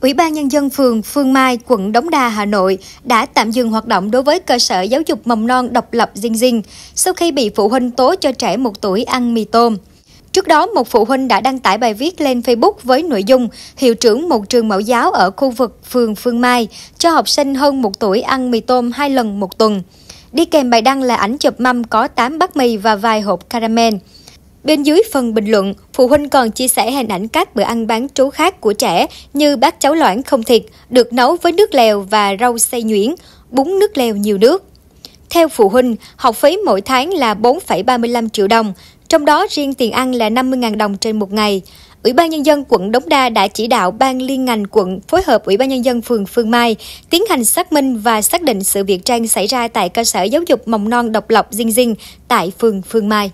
Ủy ban Nhân dân phường Phương Mai, quận Đống Đa, Hà Nội đã tạm dừng hoạt động đối với cơ sở giáo dục mầm non độc lập Dinh Dinh sau khi bị phụ huynh tố cho trẻ một tuổi ăn mì tôm. Trước đó, một phụ huynh đã đăng tải bài viết lên Facebook với nội dung hiệu trưởng một trường mẫu giáo ở khu vực phường Phương Mai cho học sinh hơn một tuổi ăn mì tôm hai lần một tuần. Đi kèm bài đăng là ảnh chụp mâm có 8 bát mì và vài hộp caramel. Bên dưới phần bình luận, phụ huynh còn chia sẻ hình ảnh các bữa ăn bán trú khác của trẻ như bát cháo loãng không thịt, được nấu với nước lèo và rau xay nhuyễn, bún nước lèo nhiều nước. Theo phụ huynh, học phí mỗi tháng là 4,35 triệu đồng, trong đó riêng tiền ăn là 50.000 đồng trên một ngày. Ủy ban Nhân dân quận Đống Đa đã chỉ đạo ban liên ngành quận phối hợp Ủy ban Nhân dân phường Phương Mai tiến hành xác minh và xác định sự việc Trang xảy ra tại cơ sở giáo dục mầm non độc lập Dinh Dinh tại phường Phương Mai.